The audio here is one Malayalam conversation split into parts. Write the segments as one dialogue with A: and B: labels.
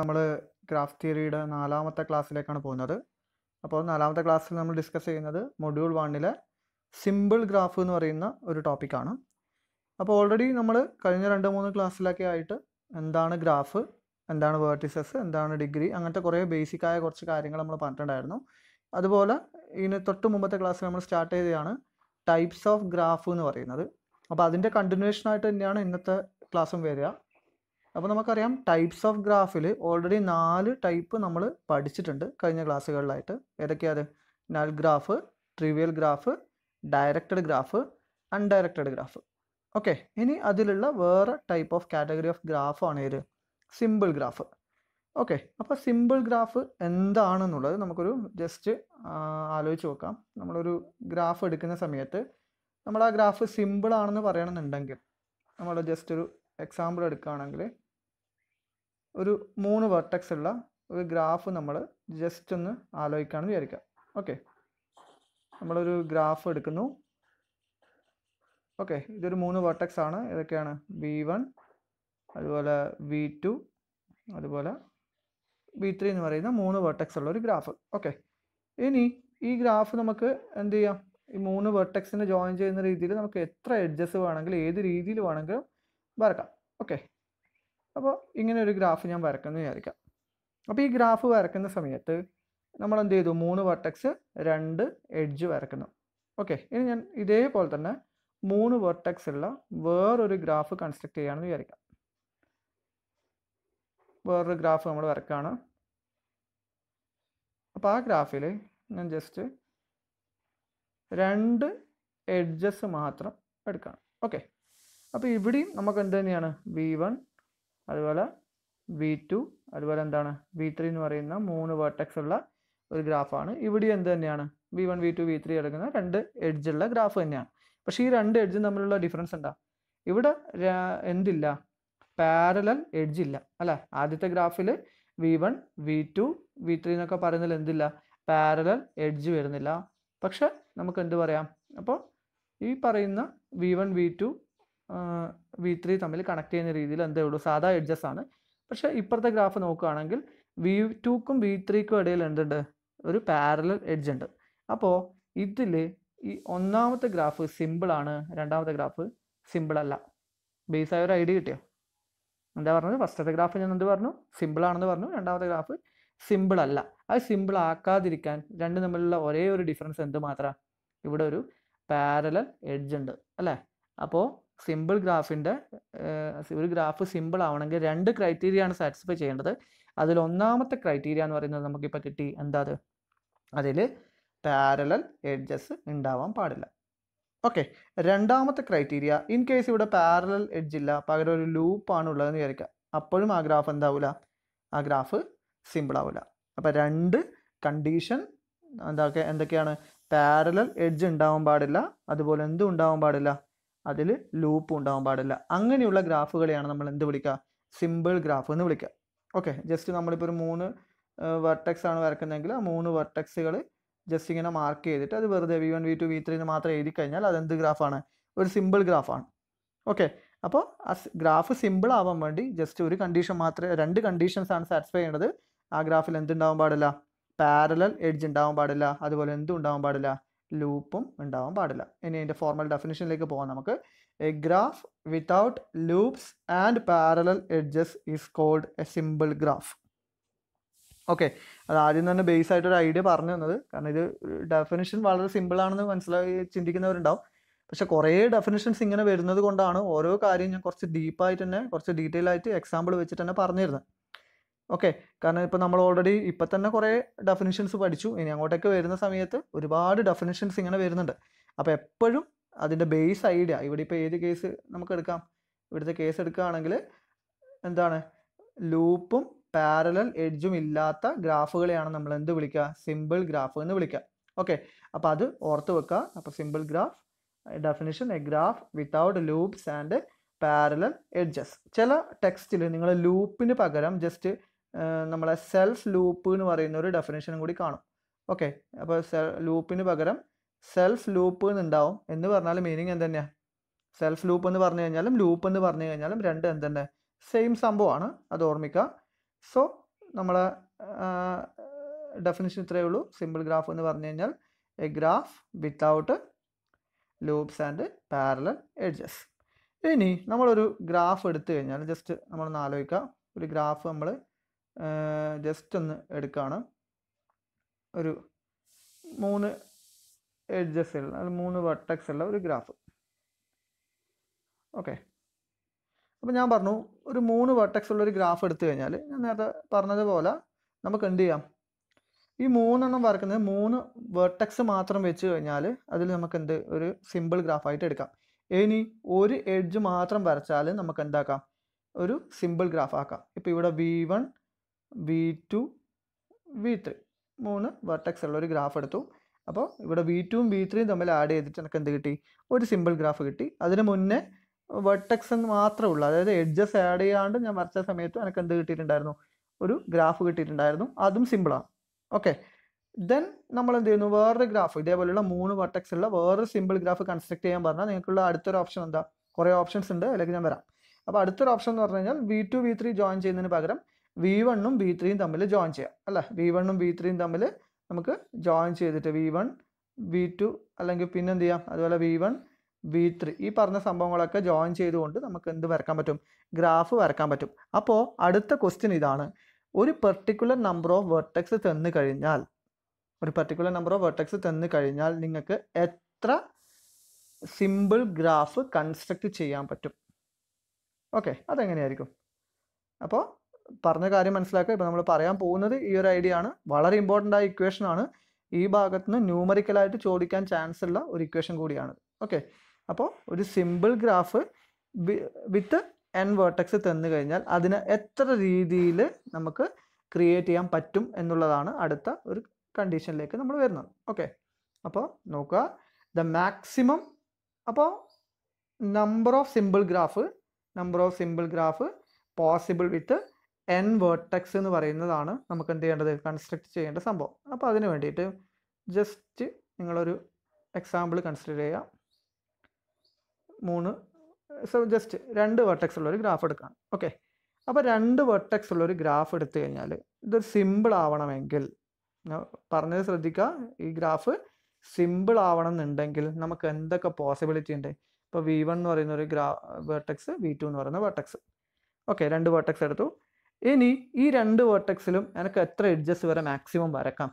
A: നമ്മൾ ഗ്രാഫ് തിയറിയുടെ നാലാമത്തെ ക്ലാസ്സിലേക്കാണ് പോകുന്നത് അപ്പോൾ നാലാമത്തെ ക്ലാസ്സിൽ നമ്മൾ ഡിസ്കസ് ചെയ്യുന്നത് മൊഡ്യൂൾ വണ്ണിലെ സിമ്പിൾ ഗ്രാഫ് എന്ന് പറയുന്ന ഒരു ടോപ്പിക്കാണ് അപ്പോൾ ഓൾറെഡി നമ്മൾ കഴിഞ്ഞ രണ്ട് മൂന്ന് ക്ലാസ്സിലൊക്കെ ആയിട്ട് എന്താണ് ഗ്രാഫ് എന്താണ് വേർട്ടിസസ് എന്താണ് ഡിഗ്രി അങ്ങനത്തെ കുറേ ബേസിക്കായ കുറച്ച് കാര്യങ്ങൾ നമ്മൾ പറഞ്ഞിട്ടുണ്ടായിരുന്നു അതുപോലെ ഇതിന് തൊട്ട് മുമ്പത്തെ ക്ലാസ്സിൽ നമ്മൾ സ്റ്റാർട്ട് ചെയ്തതാണ് ടൈപ്സ് ഓഫ് ഗ്രാഫ് എന്ന് പറയുന്നത് അപ്പോൾ അതിൻ്റെ കണ്ടിന്യൂഷനായിട്ട് ആയിട്ട് തന്നെയാണ് ഇന്നത്തെ ക്ലാസ്സും വരിക അപ്പോൾ നമുക്കറിയാം ടൈപ്സ് ഓഫ് ഗ്രാഫിൽ ഓൾറെഡി നാല് ടൈപ്പ് നമ്മൾ പഠിച്ചിട്ടുണ്ട് കഴിഞ്ഞ ക്ലാസ്സുകളിലായിട്ട് ഏതൊക്കെയാണ് null graph trivial graph directed graph undirected graph okay ഇനി അതിലുള്ള വേറെ ടൈപ്പ് ഓഫ് കാറ്റഗറി ഓഫ് ആണ് ഏത് സിമ്പിൾ ഗ്രാഫ് ഓക്കെ അപ്പോൾ സിമ്പിൾ ഗ്രാഫ് എന്താണെന്നുള്ളത് നമുക്കൊരു ജസ്റ്റ് ആലോചിച്ച് നോക്കാം നമ്മളൊരു ഗ്രാഫ് എടുക്കുന്ന സമയത്ത് നമ്മൾ ആ ഗ്രാഫ് സിമ്പിൾ ആണെന്ന് പറയണമെന്നുണ്ടെങ്കിൽ നമ്മൾ ജസ്റ്റ് ഒരു എക്സാമ്പിൾ എടുക്കുകയാണെങ്കിൽ ഒരു മൂന്ന് വെർട്ടക്സ് ഉള്ള ഒരു ഗ്രാഫ് നമ്മൾ ജസ്റ്റ് ഒന്ന് ആലോചിക്കാമെന്ന് വിചാരിക്കാം ഓക്കെ നമ്മളൊരു ഗ്രാഫ് എടുക്കുന്നു ഓക്കെ ഇതൊരു മൂന്ന് വെർട്ടക്സ് ആണ് ഇതൊക്കെയാണ് വി വൺ അതുപോലെ വി ടു അതുപോലെ വി ത്രീ എന്ന് പറയുന്ന മൂന്ന് വെർട്ടക്സ് ഉള്ള ഒരു ഗ്രാഫ് ഓക്കെ ഇനി ഈ ഗ്രാഫ് നമുക്ക് എന്ത് ചെയ്യാം ഈ മൂന്ന് വെർട്ടക്സിനെ ജോയിൻ ചെയ്യുന്ന രീതിയിൽ നമുക്ക് എത്ര എഡ്ജസ് വേണമെങ്കിലും ഏത് രീതിയിൽ വേണമെങ്കിലും വരക്കാം ഓക്കെ അപ്പോൾ ഇങ്ങനെ ഒരു ഗ്രാഫ് ഞാൻ വരക്കുന്നു വിചാരിക്കാം അപ്പോൾ ഈ ഗ്രാഫ് വരക്കുന്ന സമയത്ത് നമ്മൾ എന്ത് ചെയ്തു മൂന്ന് വെർട്ടക്സ് രണ്ട് എഡ്ജ് വരക്കുന്നു ഓക്കെ ഇനി ഞാൻ ഇതേപോലെ തന്നെ മൂന്ന് വെർട്ടക്സ് ഉള്ള വേറൊരു ഗ്രാഫ് കൺസ്ട്രക്ട് ചെയ്യുകയാണെന്ന് വിചാരിക്കാം വേറൊരു ഗ്രാഫ് നമ്മൾ വരക്കുകയാണ് അപ്പോൾ ആ ഗ്രാഫിൽ ഞാൻ ജസ്റ്റ് രണ്ട് എഡ്ജസ് മാത്രം എടുക്കുകയാണ് ഓക്കെ അപ്പോൾ ഇവിടെയും നമുക്ക് എന്ത് തന്നെയാണ് വി വൺ അതുപോലെ ബി ടു അതുപോലെ എന്താണ് ബി ത്രീ എന്ന് പറയുന്ന മൂന്ന് വേർട്ടക്സ് ഉള്ള ഒരു ഗ്രാഫാണ് ഇവിടെ എന്ത് തന്നെയാണ് B one B two B three എടുക്കുന്ന രണ്ട് എഡ്ജുള്ള ഗ്രാഫ് തന്നെയാണ് പക്ഷേ ഈ രണ്ട് എഡ്ജും തമ്മിലുള്ള ഡിഫറൻസ് എന്താ ഇവിടെ എന്തില്ല പാരലൽ എഡ്ജ് ഇല്ല അല്ലേ ആദ്യത്തെ ഗ്രാഫിൽ V one V two V three എന്നൊക്കെ പറയുന്നതിൽ എന്തില്ല പാരലൽ എഡ്ജ് വരുന്നില്ല പക്ഷെ നമുക്ക് എന്ത് പറയാം അപ്പോൾ ഈ പറയുന്ന V one V two V three തമ്മിൽ കണക്ട് ചെയ്യുന്ന രീതിയിൽ എന്തേ ഉള്ളൂ സാധാ എഡ്ജസ് ആണ് പക്ഷെ ഇപ്പുറത്തെ ഗ്രാഫ് നോക്കുകയാണെങ്കിൽ വി ടുക്കും വി ത്രീക്കും ഇടയിൽ എന്തുണ്ട് ഒരു പാരലൽ എഡ്ജ് ഉണ്ട് അപ്പോൾ ഇതിൽ ഈ ഒന്നാമത്തെ ഗ്രാഫ് സിമ്പിളാണ് രണ്ടാമത്തെ ഗ്രാഫ് സിമ്പിൾ അല്ല ബേസ് ആയ ഒരു ഐഡിയ കിട്ടിയോ എന്താ പറഞ്ഞത് ഫസ്റ്റത്തെ ഗ്രാഫ് ഞാൻ എന്ത് പറഞ്ഞു സിമ്പിൾ ആണെന്ന് പറഞ്ഞു രണ്ടാമത്തെ ഗ്രാഫ് സിമ്പിൾ അല്ല അത് സിമ്പിൾ ആക്കാതിരിക്കാൻ രണ്ട് തമ്മിലുള്ള ഒരേ ഒരു ഡിഫറൻസ് എന്ത് മാത്രമാണ് ഇവിടെ ഒരു പാരലൽ എഡ്ജ് ഉണ്ട് അല്ലേ അപ്പോൾ സിമ്പിൾ ഗ്രാഫിൻ്റെ ഒരു ഗ്രാഫ് സിമ്പിൾ ആവണമെങ്കിൽ രണ്ട് ക്രൈറ്റീരിയ ആണ് സാറ്റിസ്ഫൈ ചെയ്യേണ്ടത് അതിൽ ഒന്നാമത്തെ ക്രൈറ്റീരിയ എന്ന് പറയുന്നത് നമുക്കിപ്പോൾ കിട്ടി എന്താ അത് അതിൽ പാരലൽ എഡ്ജസ് ഉണ്ടാവാൻ പാടില്ല ഓക്കെ രണ്ടാമത്തെ ക്രൈറ്റീരിയ ഇൻ കേസ് ഇവിടെ പാരലൽ എഡ്ജ് ഇല്ല പകരം ഒരു ലൂപ്പാണ് ഉള്ളതെന്ന് വിചാരിക്കുക അപ്പോഴും ആ ഗ്രാഫ് എന്താവില്ല ആ ഗ്രാഫ് സിമ്പിൾ ആവില്ല അപ്പോൾ രണ്ട് കണ്ടീഷൻ എന്താ എന്തൊക്കെയാണ് പാരലൽ എഡ്ജ് ഉണ്ടാവാൻ പാടില്ല അതുപോലെ എന്തും ഉണ്ടാവാൻ പാടില്ല അതിൽ ലൂപ്പ് ഉണ്ടാവാൻ പാടില്ല അങ്ങനെയുള്ള ഗ്രാഫുകളെയാണ് നമ്മൾ എന്ത് വിളിക്കുക സിമ്പിൾ ഗ്രാഫ് എന്ന് വിളിക്കുക ഓക്കെ ജസ്റ്റ് നമ്മളിപ്പോൾ ഒരു മൂന്ന് വെർട്ടെക്സ് ആണ് വരക്കുന്നതെങ്കിൽ ആ മൂന്ന് വെർട്ടെക്സുകൾ ജസ്റ്റ് ഇങ്ങനെ മാർക്ക് ചെയ്തിട്ട് അത് വെറുതെ V one V two V എന്ന് മാത്രം എഴുതി കഴിഞ്ഞാൽ അതെന്ത് ഗ്രാഫാണ് ഒരു സിമ്പിൾ ഗ്രാഫാണ് ഓക്കെ അപ്പോൾ ആ ഗ്രാഫ് സിമ്പിൾ ആവാൻ വേണ്ടി ജസ്റ്റ് ഒരു കണ്ടീഷൻ മാത്രമേ രണ്ട് കണ്ടീഷൻസ് ആണ് സാറ്റിസ്ഫൈ ചെയ്യേണ്ടത് ആ ഗ്രാഫിൽ എന്തുണ്ടാവാൻ പാടില്ല പാരലൽ എഡ്ജ് ഉണ്ടാവാൻ പാടില്ല അതുപോലെ എന്തും ഉണ്ടാവാൻ പാടില്ല ലൂപ്പും ഉണ്ടാവാൻ പാടില്ല ഇനി അതിൻ്റെ ഫോർമൽ ഡെഫിനേഷനിലേക്ക് പോകാം നമുക്ക് a graph without loops and parallel edges is called a simple graph okay അത് ആദ്യം തന്നെ ബേസ് ആയിട്ട് ഒരു ഐഡിയ പറഞ്ഞു തന്നത് കാരണം ഇത് ഡെഫിനേഷൻ വളരെ സിമ്പിൾ ആണെന്ന് മനസ്സിലായി ചിന്തിക്കുന്നവരുണ്ടാവും പക്ഷെ കുറേ ഡെഫിനേഷൻസ് ഇങ്ങനെ വരുന്നത് കൊണ്ടാണ് ഓരോ കാര്യം ഞാൻ കുറച്ച് ഡീപ്പായിട്ട് തന്നെ കുറച്ച് ഡീറ്റെയിൽ ആയിട്ട് എക്സാമ്പിൾ വെച്ചിട്ട് തന്നെ പറഞ്ഞിരുന്നത് ഓക്കെ കാരണം ഇപ്പോൾ നമ്മൾ ഓൾറെഡി ഇപ്പം തന്നെ കുറേ ഡെഫിനിഷൻസ് പഠിച്ചു ഇനി അങ്ങോട്ടേക്ക് വരുന്ന സമയത്ത് ഒരുപാട് ഡെഫിനിഷൻസ് ഇങ്ങനെ വരുന്നുണ്ട് അപ്പോൾ എപ്പോഴും അതിൻ്റെ ബേസ് ഐഡിയ ഇവിടെ ഇപ്പോൾ ഏത് കേസ് നമുക്ക് എടുക്കാം ഇവിടുത്തെ കേസ് എടുക്കുകയാണെങ്കിൽ എന്താണ് ലൂപ്പും പാരലൽ എഡ്ജും ഇല്ലാത്ത ഗ്രാഫുകളെയാണ് നമ്മൾ എന്ത് വിളിക്കുക സിമ്പിൾ ഗ്രാഫ് എന്ന് വിളിക്കുക ഓക്കെ അപ്പോൾ അത് ഓർത്ത് വെക്കുക അപ്പോൾ simple graph definition a graph without loops and parallel edges ചില ടെക്സ്റ്റിൽ നിങ്ങൾ ലൂപ്പിന് പകരം ജസ്റ്റ് നമ്മളെ സെൽഫ് ലൂപ്പ് എന്ന് പറയുന്ന ഒരു ഡെഫിനേഷനും കൂടി കാണും ഓക്കെ അപ്പോൾ ലൂപ്പിന് പകരം സെൽഫ് ലൂപ്പ് എന്നുണ്ടാവും എന്ന് പറഞ്ഞാൽ മീനിങ് എന്ത് സെൽഫ് ലൂപ്പ് എന്ന് പറഞ്ഞു കഴിഞ്ഞാലും ലൂപ്പ് എന്ന് പറഞ്ഞു കഴിഞ്ഞാലും രണ്ട് എന്തന്നെ സെയിം സംഭവമാണ് അത് ഓർമ്മിക്കുക സോ നമ്മളെ ഡെഫിനിഷൻ ഇത്രയേ ഉള്ളൂ സിമ്പിൾ ഗ്രാഫ് എന്ന് പറഞ്ഞു കഴിഞ്ഞാൽ a graph without loops and parallel edges ഇനി നമ്മളൊരു ഗ്രാഫ് എടുത്തു കഴിഞ്ഞാൽ ജസ്റ്റ് നമ്മളൊന്ന് ആലോചിക്കുക ഒരു ഗ്രാഫ് നമ്മൾ ജസ്റ്റ് ഒന്ന് എടുക്കുകയാണ് ഒരു മൂന്ന് എഡ്ജസ് ഉള്ള മൂന്ന് വട്ടക്സ് ഉള്ള ഒരു ഗ്രാഫ് ഓക്കെ അപ്പോൾ ഞാൻ പറഞ്ഞു ഒരു മൂന്ന് വട്ടക്സ് ഉള്ള ഒരു ഗ്രാഫ് എടുത്തു കഴിഞ്ഞാൽ ഞാൻ നേരത്തെ പറഞ്ഞതുപോലെ നമുക്ക് എന്ത് ചെയ്യാം ഈ മൂന്നെണ്ണം വരക്കുന്നത് മൂന്ന് വെർട്ടക്സ് മാത്രം വെച്ച് കഴിഞ്ഞാൽ അതിൽ നമുക്ക് എന്ത് ഒരു സിമ്പിൾ ഗ്രാഫായിട്ട് എടുക്കാം ഇനി ഒരു എഡ്ജ് മാത്രം വരച്ചാൽ നമുക്ക് എന്താക്കാം ഒരു സിമ്പിൾ ഗ്രാഫ് ആക്കാം ഇപ്പോൾ ഇവിടെ V one V two V three മൂന്ന് വെർട്ടക്സ് ഉള്ള ഒരു ഗ്രാഫ് എടുത്തു അപ്പോൾ ഇവിടെ വി ടുവും വി ത്രീയും തമ്മിൽ ആഡ് ചെയ്തിട്ട് എനിക്ക് എന്ത് കിട്ടി ഒരു സിമ്പിൾ ഗ്രാഫ് കിട്ടി അതിന് മുന്നേ വെർട്ടക്സ് എന്ന് മാത്രമേ ഉള്ളൂ അതായത് എഡ്ജസ് ആഡ് ചെയ്യാണ്ട് ഞാൻ വരച്ച സമയത്ത് എനിക്ക് എന്ത് കിട്ടിയിട്ടുണ്ടായിരുന്നു ഒരു ഗ്രാഫ് കിട്ടിയിട്ടുണ്ടായിരുന്നു അതും സിമ്പിളാണ് ഓക്കെ ദെൻ നമ്മൾ എന്ത് ചെയ്യുന്നു വേറൊരു ഗ്രാഫ് ഇതേപോലെയുള്ള മൂന്ന് വെർട്ടക്സ് ഉള്ള വേറൊരു സിമ്പിൾ ഗ്രാഫ് കൺസ്ട്രക്ട് ചെയ്യാൻ പറഞ്ഞാൽ നിങ്ങൾക്കുള്ള അടുത്തൊരു ഓപ്ഷൻ എന്താ കുറേ ഓപ്ഷൻസ് ഉണ്ട് അതിലേക്ക് ഞാൻ വരാം അപ്പോൾ അടുത്തൊരു ഓപ്ഷൻ എന്ന് പറഞ്ഞു കഴിഞ്ഞാൽ V two V three join ചെയ്യുന്നതിന് പകരം വി വണ്ണും വി ത്രീയും തമ്മിൽ ജോയിൻ ചെയ്യാം അല്ലേ വി വണ്ണും വി ത്രീയും തമ്മിൽ നമുക്ക് ജോയിൻ ചെയ്തിട്ട് വി വൺ വി ടു അല്ലെങ്കിൽ എന്ത് ചെയ്യാം അതുപോലെ വി വൺ വി ത്രീ ഈ പറഞ്ഞ സംഭവങ്ങളൊക്കെ ജോയിൻ ചെയ്തുകൊണ്ട് നമുക്ക് എന്ത് വരക്കാൻ പറ്റും ഗ്രാഫ് വരക്കാൻ പറ്റും അപ്പോൾ അടുത്ത ക്വസ്റ്റ്യൻ ഇതാണ് ഒരു പെർട്ടിക്കുലർ നമ്പർ ഓഫ് വെർട്ടെക്സ് തന്നു കഴിഞ്ഞാൽ ഒരു പെർട്ടിക്കുലർ നമ്പർ ഓഫ് വെർട്ടെക്സ് തന്നു കഴിഞ്ഞാൽ നിങ്ങൾക്ക് എത്ര സിമ്പിൾ ഗ്രാഫ് കൺസ്ട്രക്റ്റ് ചെയ്യാൻ പറ്റും ഓക്കെ അതെങ്ങനെയായിരിക്കും അപ്പോൾ പറഞ്ഞ കാര്യം മനസ്സിലാക്കുക ഇപ്പം നമ്മൾ പറയാൻ പോകുന്നത് ഈ ഒരു ഐഡിയ ആണ് വളരെ ഇമ്പോർട്ടൻ്റ് ആയ ഇക്വേഷൻ ആണ് ഈ ഭാഗത്ത് നിന്ന് ന്യൂമറിക്കലായിട്ട് ചോദിക്കാൻ ചാൻസ് ഉള്ള ഒരു ഇക്വേഷൻ കൂടിയാണ് ഓക്കെ അപ്പോൾ ഒരു simple graph with N vertex തന്നു കഴിഞ്ഞാൽ അതിന് എത്ര രീതിയിൽ നമുക്ക് ക്രിയേറ്റ് ചെയ്യാൻ പറ്റും എന്നുള്ളതാണ് അടുത്ത ഒരു കണ്ടീഷനിലേക്ക് നമ്മൾ വരുന്നത് ഓക്കെ അപ്പോൾ നോക്കുക ദ മാക്സിമം അപ്പോൾ number of simple graph number of simple graph possible with N vertex എന്ന് പറയുന്നതാണ് നമുക്ക് എന്ത് ചെയ്യേണ്ടത് കൺസ്ട്രക്ട് ചെയ്യേണ്ട സംഭവം അപ്പോൾ അതിന് വേണ്ടിയിട്ട് ജസ്റ്റ് നിങ്ങളൊരു എക്സാമ്പിൾ കൺസിഡർ ചെയ്യുക മൂന്ന് സോ ജസ്റ്റ് രണ്ട് വെർട്ടക്സ് ഉള്ളൊരു ഗ്രാഫ് എടുക്കുകയാണ് ഓക്കെ അപ്പോൾ രണ്ട് വെർട്ടക്സ് ഉള്ളൊരു ഗ്രാഫ് എടുത്തു കഴിഞ്ഞാൽ ഇതൊരു സിമ്പിൾ ആവണമെങ്കിൽ പറഞ്ഞത് ശ്രദ്ധിക്കുക ഈ ഗ്രാഫ് സിമ്പിൾ ആവണം എന്നുണ്ടെങ്കിൽ നമുക്ക് എന്തൊക്കെ പോസിബിലിറ്റി ഉണ്ട് ഇപ്പോൾ വി വൺ എന്ന് പറയുന്ന ഒരു ഗ്രാ വെർട്ടക്സ് വി ടു എന്ന് പറയുന്ന വെർട്ടക്സ് ഓക്കെ രണ്ട് വെർട്ടക്സ് എടുത്തു ഇനി ഈ രണ്ട് വേർട്ടക്സിലും എനിക്ക് എത്ര എഡ്ജസ് വരെ മാക്സിമം വരക്കാം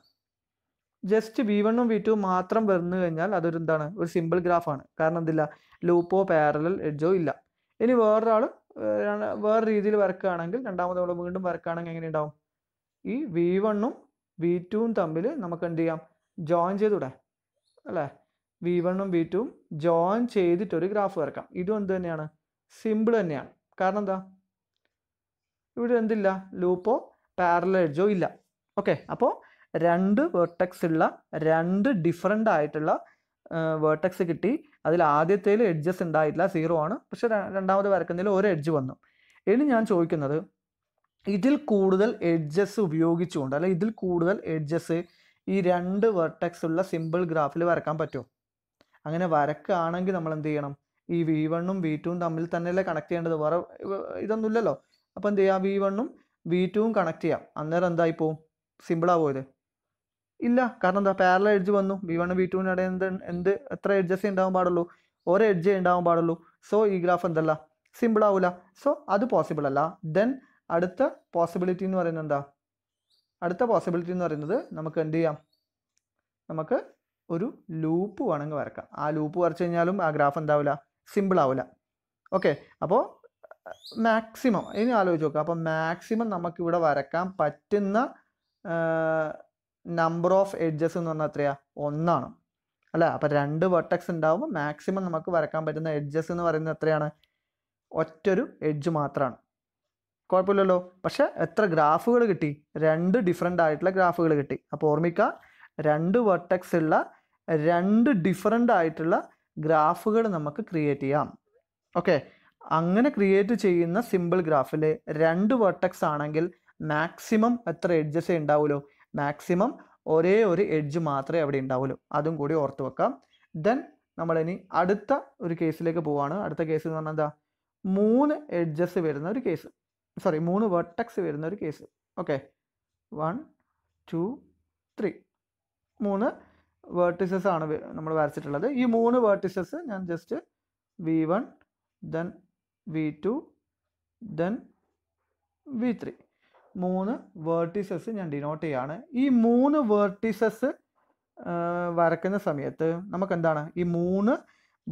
A: ജസ്റ്റ് ബി വണ്ണും ബി ടു മാത്രം വന്നു കഴിഞ്ഞാൽ അതൊരു എന്താണ് ഒരു സിമ്പിൾ ഗ്രാഫാണ് കാരണം എന്തില്ല ലൂപ്പോ പാരലൽ എഡ്ജോ ഇല്ല ഇനി വേറൊരാൾ വേറെ രീതിയിൽ വരക്കുകയാണെങ്കിൽ രണ്ടാമത് നമ്മൾ വീണ്ടും വരക്കുകയാണെങ്കിൽ എങ്ങനെ ഉണ്ടാവും ഈ വി വണ്ണും വി ടുവും തമ്മിൽ നമുക്ക് എന്ത് ചെയ്യാം ജോയിൻ ചെയ്തൂടെ അല്ലേ വി വണ്ണും വി ടുവും ജോയിൻ ചെയ്തിട്ടൊരു ഗ്രാഫ് വരക്കാം ഇതും എന്ത് തന്നെയാണ് സിമ്പിൾ തന്നെയാണ് കാരണം എന്താ ഇവിടെ എന്തില്ല ലൂപ്പോ പാരലൽ എഡ്ജോ ഇല്ല ഓക്കെ അപ്പോൾ രണ്ട് വേർട്ടക്സ് ഉള്ള രണ്ട് ഡിഫറെൻ്റ് ആയിട്ടുള്ള വേർട്ടക്സ് കിട്ടി അതിൽ ആദ്യത്തേൽ എഡ്ജസ് ഉണ്ടായിട്ടില്ല സീറോ ആണ് പക്ഷെ രണ്ടാമത് വരക്കുന്നതിൽ ഒരു എഡ്ജ് വന്നു ഇനി ഞാൻ ചോദിക്കുന്നത് ഇതിൽ കൂടുതൽ എഡ്ജസ് ഉപയോഗിച്ചുകൊണ്ട് അല്ലെ ഇതിൽ കൂടുതൽ എഡ്ജസ് ഈ രണ്ട് വെർട്ടക്സ് ഉള്ള സിമ്പിൾ ഗ്രാഫിൽ വരക്കാൻ പറ്റുമോ അങ്ങനെ വരക്കുകയാണെങ്കിൽ നമ്മൾ എന്ത് ചെയ്യണം ഈ വി വണ്ണും വി ടുവും തമ്മിൽ തന്നെയല്ലേ കണക്ട് ചെയ്യേണ്ടത് വേറെ ഇതൊന്നുമില്ലല്ലോ അപ്പോൾ എന്ത് ചെയ്യാം വി വണ്ണും വി ടുവും കണക്ട് ചെയ്യാം അന്നേരം എന്തായി പോവും ഇത് ഇല്ല കാരണം എന്താ പാരല എഡ്ജ് വന്നു വി വണ്ണും വി ടുവിന് ഇടയിൽ എന്ത് എന്ത് എത്ര എഡ്ജസ് ഉണ്ടാവാൻ പാടുള്ളൂ ഒരേ എഡ്ജ് ഉണ്ടാവാൻ പാടുള്ളൂ സോ ഈ ഗ്രാഫ് എന്തല്ല സിമ്പിൾ ആവില്ല സോ അത് പോസിബിൾ അല്ല ദെൻ അടുത്ത പോസിബിലിറ്റി എന്ന് പറയുന്നത് എന്താ അടുത്ത പോസിബിലിറ്റി എന്ന് പറയുന്നത് നമുക്ക് എന്ത് ചെയ്യാം നമുക്ക് ഒരു ലൂപ്പ് വേണമെങ്കിൽ വരക്കാം ആ ലൂപ്പ് വരച്ചു കഴിഞ്ഞാലും ആ ഗ്രാഫ് എന്താവില്ല സിമ്പിൾ ആവില്ല ഓക്കെ അപ്പോൾ മാക്സിമം ഇനി ആലോചിച്ച് നോക്കുക അപ്പം മാക്സിമം നമുക്കിവിടെ വരക്കാൻ പറ്റുന്ന നമ്പർ ഓഫ് എഡ്ജസ് എന്ന് പറഞ്ഞാൽ എത്രയാ ഒന്നാണ് അല്ല അപ്പം രണ്ട് വെർട്ടക്സ് ഉണ്ടാകുമ്പോൾ മാക്സിമം നമുക്ക് വരക്കാൻ പറ്റുന്ന എഡ്ജസ് എന്ന് പറയുന്നത് എത്രയാണ് ഒറ്റൊരു എഡ്ജ് മാത്രമാണ് കുഴപ്പമില്ലല്ലോ പക്ഷെ എത്ര ഗ്രാഫുകൾ കിട്ടി രണ്ട് ഡിഫറെൻ്റ് ആയിട്ടുള്ള ഗ്രാഫുകൾ കിട്ടി അപ്പോൾ ഓർമ്മിക്കുക രണ്ട് വെർട്ടക്സ് ഉള്ള രണ്ട് ഡിഫറെൻ്റ് ആയിട്ടുള്ള ഗ്രാഫുകൾ നമുക്ക് ക്രിയേറ്റ് ചെയ്യാം ഓക്കെ അങ്ങനെ ക്രിയേറ്റ് ചെയ്യുന്ന സിമ്പിൾ ഗ്രാഫിൽ രണ്ട് വെർട്ടക്സ് ആണെങ്കിൽ മാക്സിമം എത്ര എഡ്ജസ് ഉണ്ടാവുമല്ലോ മാക്സിമം ഒരേ ഒരു എഡ്ജ് മാത്രമേ അവിടെ ഉണ്ടാവുള്ളൂ അതും കൂടി ഓർത്ത് വെക്കാം ദെൻ നമ്മളിനി അടുത്ത ഒരു കേസിലേക്ക് പോവാണ് അടുത്ത കേസ് എന്ന് പറഞ്ഞാൽ എന്താ മൂന്ന് എഡ്ജസ് വരുന്ന ഒരു കേസ് സോറി മൂന്ന് വെർട്ടക്സ് വരുന്ന ഒരു case okay one two three മൂന്ന് വേർട്ടിസസ് ആണ് നമ്മൾ വരച്ചിട്ടുള്ളത് ഈ മൂന്ന് വേർട്ടിസസ് ഞാൻ just V one then V2 then V three മൂന്ന് വേർട്ടീസസ് ഞാൻ ഡിനോട്ട് ചെയ്യാണ് ഈ മൂന്ന് വേർട്ടീസസ് വരക്കുന്ന സമയത്ത് നമുക്ക് എന്താണ് ഈ മൂന്ന്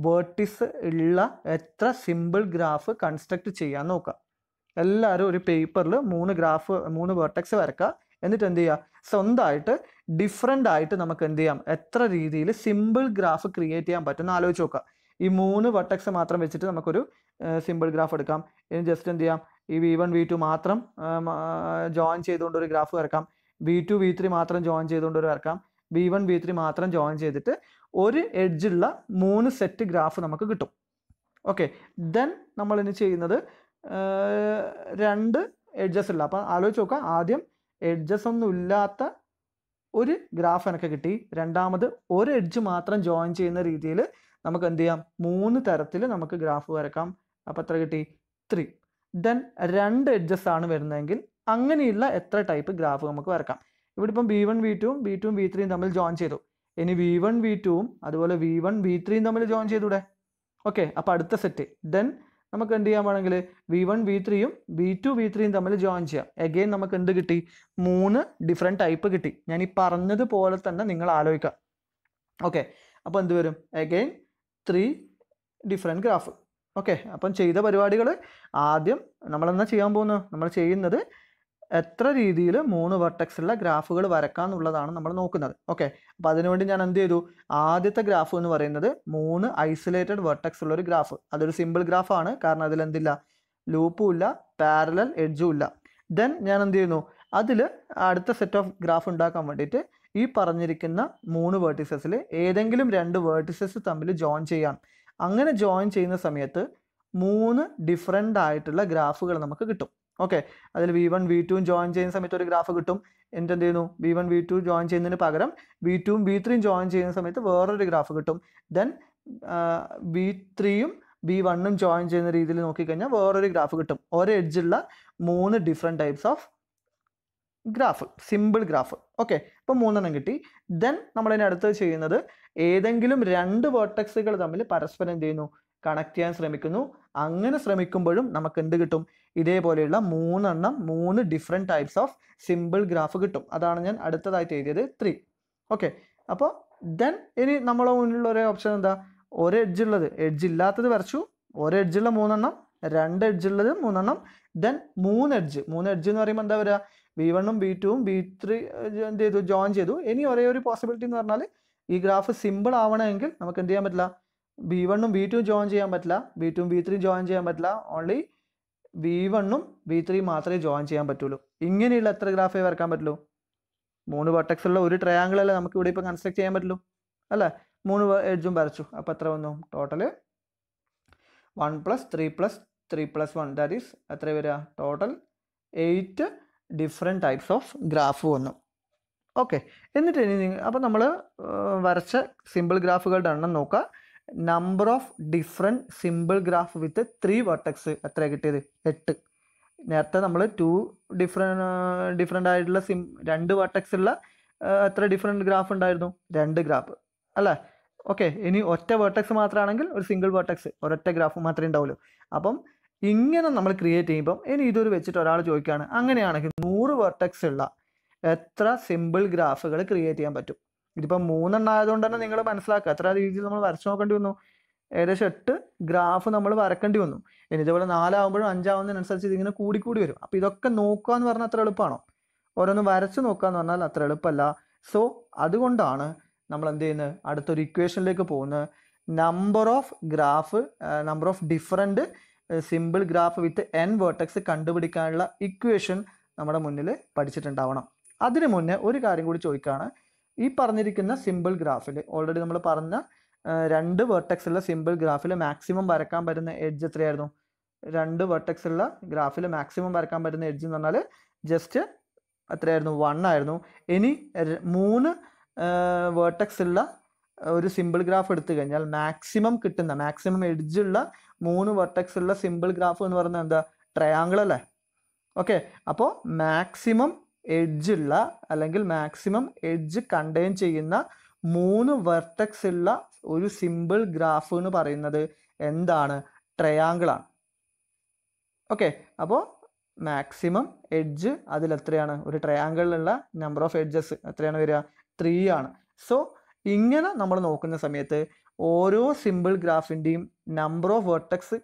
A: വേർട്ടിസ് ഉള്ള എത്ര സിമ്പിൾ ഗ്രാഫ് കൺസ്ട്രക്ട് ചെയ്യാൻ നോക്കുക എല്ലാവരും ഒരു പേപ്പറിൽ മൂന്ന് ഗ്രാഫ് മൂന്ന് വേർട്ടക്സ് വരക്കുക എന്നിട്ട് എന്ത് ചെയ്യുക സ്വന്തമായിട്ട് ഡിഫറെൻ്റ് ആയിട്ട് നമുക്ക് എന്ത് ചെയ്യാം എത്ര രീതിയിൽ സിമ്പിൾ ഗ്രാഫ് ക്രിയേറ്റ് ചെയ്യാൻ പറ്റുമെന്ന് ആലോചിച്ച് നോക്കുക ഈ മൂന്ന് വെർട്ടക്സ് മാത്രം വെച്ചിട്ട് നമുക്കൊരു സിമ്പിൾ ഗ്രാഫ് എടുക്കാം ഇനി ജസ്റ്റ് എന്ത് ചെയ്യാം ഈ വി വൺ വി ടു മാത്രം ജോയിൻ ചെയ്തുകൊണ്ട് ഒരു ഗ്രാഫ് വരക്കാം വി ടു വി ത്രീ മാത്രം ജോയിൻ ചെയ്തുകൊണ്ട് ഒരു വരക്കാം വി വൺ വി ത്രീ മാത്രം ജോയിൻ ചെയ്തിട്ട് ഒരു എഡ്ജുള്ള മൂന്ന് സെറ്റ് ഗ്രാഫ് നമുക്ക് കിട്ടും ഓക്കെ ദെൻ നമ്മൾ ഇനി ചെയ്യുന്നത് രണ്ട് എഡ്ജസ് ഉള്ള അപ്പം ആലോചിച്ച് നോക്കാം ആദ്യം എഡ്ജസ് ഒന്നും ഇല്ലാത്ത ഒരു ഗ്രാഫ് എനിക്ക് കിട്ടി രണ്ടാമത് ഒരു എഡ്ജ് മാത്രം ജോയിൻ ചെയ്യുന്ന രീതിയിൽ നമുക്ക് എന്ത് ചെയ്യാം മൂന്ന് തരത്തിൽ നമുക്ക് ഗ്രാഫ് വരക്കാം അപ്പോൾ എത്ര കിട്ടി ത്രീ ദെൻ രണ്ട് എഡ്ജസ് ആണ് വരുന്നതെങ്കിൽ അങ്ങനെയുള്ള എത്ര ടൈപ്പ് ഗ്രാഫ് നമുക്ക് വരക്കാം ഇവിടെ ഇപ്പം ബി വൺ വി ടുവും ബി ടുവും വി ത്രീയും തമ്മിൽ ജോയിൻ ചെയ്തു ഇനി വി വൺ വി ടുവും അതുപോലെ വി വൺ വി ത്രീയും തമ്മിൽ ജോയിൻ ചെയ്തൂടെ ഓക്കെ അപ്പോൾ അടുത്ത സെറ്റ് ദെൻ നമുക്ക് എന്ത് ചെയ്യാൻ വേണമെങ്കിൽ വി വൺ വി ത്രീയും വി ടു വി ത്രീയും തമ്മിൽ ജോയിൻ ചെയ്യാം എഗെയിൻ നമുക്ക് എന്ത് കിട്ടി മൂന്ന് ഡിഫറെൻറ്റ് ടൈപ്പ് കിട്ടി ഞാൻ ഈ പറഞ്ഞതുപോലെ തന്നെ നിങ്ങൾ ആലോചിക്കാം ഓക്കെ അപ്പോൾ എന്ത് വരും again three different graph okay അപ്പം ചെയ്ത പരിപാടികൾ ആദ്യം നമ്മളെന്നാ ചെയ്യാൻ പോകുന്നത് നമ്മൾ ചെയ്യുന്നത് എത്ര രീതിയിൽ മൂന്ന് വെർട്ടക്സുള്ള ഗ്രാഫുകൾ വരക്കാമെന്നുള്ളതാണ് നമ്മൾ നോക്കുന്നത് ഓക്കെ അപ്പോൾ അതിനുവേണ്ടി ഞാൻ എന്ത് ചെയ്തു ആദ്യത്തെ ഗ്രാഫ് എന്ന് പറയുന്നത് മൂന്ന് ഐസൊലേറ്റഡ് വെർട്ടക്സ് ഉള്ള ഒരു ഗ്രാഫ് അതൊരു സിമ്പിൾ ഗ്രാഫാണ് കാരണം അതിൽ എന്തില്ല ലൂപ്പും ഇല്ല പാരലൽ എഡ്ജും ഇല്ല ദെൻ ഞാൻ എന്ത് ചെയ്യുന്നു അതിൽ അടുത്ത സെറ്റ് ഓഫ് ഗ്രാഫ് ഉണ്ടാക്കാൻ വേണ്ടിയിട്ട് ഈ പറഞ്ഞിരിക്കുന്ന മൂന്ന് വേർട്ടിസസിൽ ഏതെങ്കിലും രണ്ട് വേർട്ടിസസ് തമ്മിൽ ജോയിൻ ചെയ്യാം അങ്ങനെ ജോയിൻ ചെയ്യുന്ന സമയത്ത് മൂന്ന് ഡിഫറെൻ്റ് ആയിട്ടുള്ള ഗ്രാഫുകൾ നമുക്ക് കിട്ടും ഓക്കെ അതിൽ വി വൺ വി ടുവും ജോയിൻ ചെയ്യുന്ന സമയത്ത് ഒരു ഗ്രാഫ് കിട്ടും എന്നിട്ട് എന്ത് ചെയ്യുന്നു V one V two join ചെയ്യുന്നതിന് പകരം വി ടുവും വി ത്രീയും ജോയിൻ ചെയ്യുന്ന സമയത്ത് വേറൊരു ഗ്രാഫ് കിട്ടും ദെൻ വി ത്രീയും ബി വണ്ണും ജോയിൻ ചെയ്യുന്ന രീതിയിൽ നോക്കിക്കഴിഞ്ഞാൽ വേറൊരു ഗ്രാഫ് കിട്ടും ഒരു എഡ്ജുള്ള മൂന്ന് different types of graph simple graph okay ഇപ്പം മൂന്നെണ്ണം കിട്ടി ദെൻ നമ്മളതിന് അടുത്ത് ചെയ്യുന്നത് ഏതെങ്കിലും രണ്ട് വേർട്ടക്സുകൾ തമ്മിൽ പരസ്പരം എന്ത് ചെയ്യുന്നു കണക്ട് ചെയ്യാൻ ശ്രമിക്കുന്നു അങ്ങനെ ശ്രമിക്കുമ്പോഴും നമുക്ക് എന്ത് കിട്ടും ഇതേപോലെയുള്ള മൂന്നെണ്ണം മൂന്ന് different types of simple graph കിട്ടും അതാണ് ഞാൻ അടുത്തതായിട്ട് എഴുതിയത് ത്രീ ഓക്കെ അപ്പോൾ ദെൻ ഇനി നമ്മളെ മുന്നിലുള്ള ഒരേ ഓപ്ഷൻ എന്താ ഒരു ഉള്ളത് എഡ്ജ് ഇല്ലാത്തത് വരച്ചു ഒരു എഡ്ജുള്ള മൂന്നെണ്ണം രണ്ട് എഡ്ജ് ഉള്ളത് മൂന്നെണ്ണം ദെൻ മൂന്ന് എഡ്ജ് മൂന്ന് എഡ്ജ് എന്ന് പറയുമ്പോൾ എന്താ വരിക ബി വണ്ണും ബി ടുവും ബി ത്രീ എന്ത് ചെയ്തു ജോയിൻ ചെയ്തു ഇനി ഒരേ ഒരു പോസിബിലിറ്റി എന്ന് പറഞ്ഞാൽ ഈ ഗ്രാഫ് സിമ്പിൾ ആവണമെങ്കിൽ നമുക്ക് എന്ത് ചെയ്യാൻ പറ്റില്ല ബി വണ്ണും ബി ടുവും ജോയിൻ ചെയ്യാൻ പറ്റില്ല ബി ടുവും ബി ത്രീ ജോയിൻ ചെയ്യാൻ പറ്റില്ല ഓൺലി ബി വണ്ണും ബി ത്രീ മാത്രമേ ജോയിൻ ചെയ്യാൻ പറ്റുള്ളൂ ഇങ്ങനെയുള്ള എത്ര ഗ്രാഫേ വരക്കാൻ പറ്റുള്ളൂ മൂന്ന് വെർട്ടക്സ് ഉള്ള ഒരു ട്രയാങ്കിൾ അല്ലേ നമുക്ക് ഇവിടെ ഇപ്പോൾ കൺസ്ട്രക്ട് ചെയ്യാൻ പറ്റുള്ളൂ അല്ലേ മൂന്ന് എഡ്ജും വരച്ചു അപ്പോൾ എത്ര വന്നു total one plus three plus three plus one that is എത്ര വരിക total eight different types of graph വന്നു ഓക്കെ എന്നിട്ട് ഇനി അപ്പോൾ നമ്മൾ വരച്ച സിമ്പിൾ ഗ്രാഫുകളുടെ എണ്ണം നോക്കുക number of different simple graph with three vertex എത്ര കിട്ടിയത് എട്ട് നേരത്തെ നമ്മൾ ടു ഡിഫറെ ഡിഫറെൻ്റ് ആയിട്ടുള്ള സിം രണ്ട് വെർട്ടക്സ് ഉള്ള എത്ര ഡിഫറെൻറ്റ് ഗ്രാഫ് ഉണ്ടായിരുന്നു രണ്ട് ഗ്രാഫ് അല്ലേ ഓക്കെ ഇനി ഒറ്റ വേർട്ടക്സ് മാത്രമാണെങ്കിൽ ഒരു സിംഗിൾ വേർട്ടക്സ് ഒരൊറ്റ ഗ്രാഫ് മാത്രമേ ഉണ്ടാവുള്ളൂ അപ്പം ഇങ്ങനെ നമ്മൾ ക്രിയേറ്റ് ചെയ്യുമ്പം ഇനി ഇതൊരു വെച്ചിട്ട് ഒരാൾ ചോദിക്കുകയാണ് അങ്ങനെയാണെങ്കിൽ നൂറ് വെർട്ടക്സ് ഉള്ള എത്ര സിമ്പിൾ ഗ്രാഫുകൾ ക്രിയേറ്റ് ചെയ്യാൻ പറ്റും ഇതിപ്പോൾ മൂന്നെണ്ണം ആയതുകൊണ്ട് തന്നെ നിങ്ങൾ മനസ്സിലാക്കുക എത്ര രീതിയിൽ നമ്മൾ വരച്ചു നോക്കേണ്ടി വന്നു ഏകദേശം എട്ട് ഗ്രാഫ് നമ്മൾ വരക്കേണ്ടി വന്നു ഇനി ഇതുപോലെ നാലാവുമ്പോഴും അഞ്ചാവുന്നതിനനുസരിച്ച് ഇതിങ്ങനെ കൂടി കൂടി വരും അപ്പോൾ ഇതൊക്കെ നോക്കുക എന്ന് പറഞ്ഞാൽ അത്ര എളുപ്പമാണോ ഓരോന്ന് വരച്ച് നോക്കുക എന്ന് പറഞ്ഞാൽ അത്ര എളുപ്പമല്ല സോ അതുകൊണ്ടാണ് നമ്മൾ എന്ത് ചെയ്യുന്നത് അടുത്തൊരു ഇക്വേഷനിലേക്ക് പോകുന്നത് number of graph number of different simple graph with N vertex കണ്ടുപിടിക്കാനുള്ള ഇക്വേഷൻ നമ്മുടെ മുന്നിൽ പഠിച്ചിട്ടുണ്ടാവണം അതിനു മുന്നേ ഒരു കാര്യം കൂടി ചോദിക്കുകയാണ് ഈ പറഞ്ഞിരിക്കുന്ന സിമ്പിൾ ഗ്രാഫിൽ ഓൾറെഡി നമ്മൾ പറഞ്ഞ രണ്ട് ഉള്ള സിമ്പിൾ ഗ്രാഫിൽ മാക്സിമം വരക്കാൻ പറ്റുന്ന എഡ്ജ് എത്രയായിരുന്നു രണ്ട് ഉള്ള ഗ്രാഫിൽ മാക്സിമം വരക്കാൻ പറ്റുന്ന എഡ്ജ് എന്ന് പറഞ്ഞാൽ ജസ്റ്റ് എത്രയായിരുന്നു വൺ ആയിരുന്നു ഇനി മൂന്ന് വേർട്ടക്സുള്ള ഒരു സിമ്പിൾ ഗ്രാഫ് എടുത്തു കഴിഞ്ഞാൽ മാക്സിമം കിട്ടുന്ന മാക്സിമം എഡ്ജുള്ള മൂന്ന് വെർട്ടക്സ് ഉള്ള സിമ്പിൾ ഗ്രാഫ് എന്ന് പറയുന്നത് എന്താ ട്രയാങ്കിൾ അല്ലേ ഓക്കെ അപ്പോൾ മാക്സിമം എഡ്ജ് ഉള്ള അല്ലെങ്കിൽ മാക്സിമം എഡ്ജ് കണ്ടെയ്ൻ ചെയ്യുന്ന മൂന്ന് വെർട്ടക്സ് ഉള്ള ഒരു സിമ്പിൾ ഗ്രാഫ് എന്ന് പറയുന്നത് എന്താണ് ട്രയാങ്കിളാണ് ഓക്കെ അപ്പോൾ മാക്സിമം എഡ്ജ് അതിൽ എത്രയാണ് ഒരു ട്രയാങ്കിളിലുള്ള നമ്പർ ഓഫ് എഡ്ജസ് എത്രയാണ് വരിക ത്രീ ആണ് സോ ഇങ്ങനെ നമ്മൾ നോക്കുന്ന സമയത്ത് ഓരോ സിമ്പിൾ ഗ്രാഫിൻ്റെയും നമ്പർ ഓഫ് വെർട്ടക്സ്